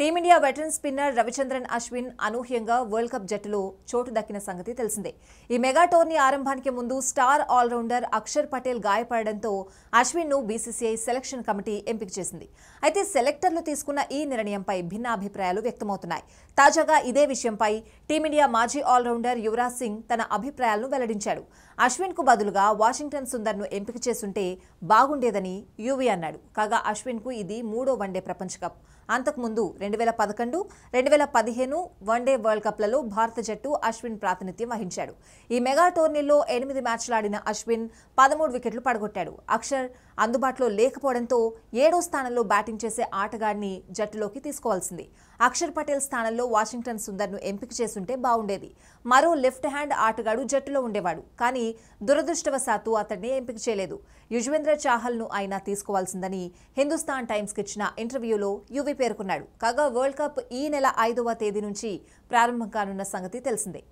team India veteran spinner Ravichandran Ashwin అనూహ్యంగా world cup జట్టులో చోటు దక్కిన సంగతి తెలిసిందే ఈ మెగా టోర్నీ ఆరంభానికి ముందు స్టార్ ఆల్రౌండర్ అక్షర్ పటేల్ గాయపడడంతో అశ్విన్ ను బీసీసీఐ సెలక్షన్ కమిటీ ఎంపిక చేసింది అయితే సెలెక్టర్లు తీసుకున్న ఈ నిర్ణయంపై భిన్న అభిప్రాయాలు వ్యక్తమవుతున్నాయి తాజాగా ఇదే విషయంపై టీమిండియా మాజీ ఆల్రౌండర్ యువరాజ్ సింగ్ తన అభిప్రాయాలను వెల్లడించాడు అశ్విన్ కు బదులుగా వాషింగ్టన్ సుందర్ను ఎంపిక చేస్తుంటే బాగుండేదని యువి అన్నాడు కాగా అశ్విన్ కు ఇది మూడో వన్డే ప్రపంచ కప్ అంతకుముందు రెండు వేల పదకొండు రెండు వేల పదిహేను వన్డే వరల్డ్ కప్లలో భారత జట్టు అశ్విన్ ప్రాతినిధ్యం వహించాడు ఈ మెగా టోర్నీలో ఎనిమిది మ్యాచ్లు ఆడిన అశ్విన్ పదమూడు వికెట్లు పడగొట్టాడు అక్షర్ అందుబాటులో లేకపోవడంతో ఏడో స్థానంలో బ్యాటింగ్ చేసే ఆటగాడిని జట్టులోకి తీసుకోవాల్సింది అక్షర్ పటేల్ స్థానంలో వాషింగ్టన్ సుందర్ను ఎంపిక చేసుంటే బాగుండేది మరో లెఫ్ట్ హ్యాండ్ ఆటగాడు జట్టులో ఉండేవాడు కానీ దురదృష్టవశాత్తు అతడిని ఎంపిక చేయలేదు యుజ్వేంద్ర చాహల్ను అయినా తీసుకోవాల్సిందని హిందుస్థాన్ టైమ్స్కి ఇచ్చిన ఇంటర్వ్యూలో యువి పేర్కొన్నాడు కాగా కాగా వరల్డ్ కప్ ఈ నెల ఐదవ తేదీ నుంచి ప్రారంభం కానున్న సంగతి తెలిసిందే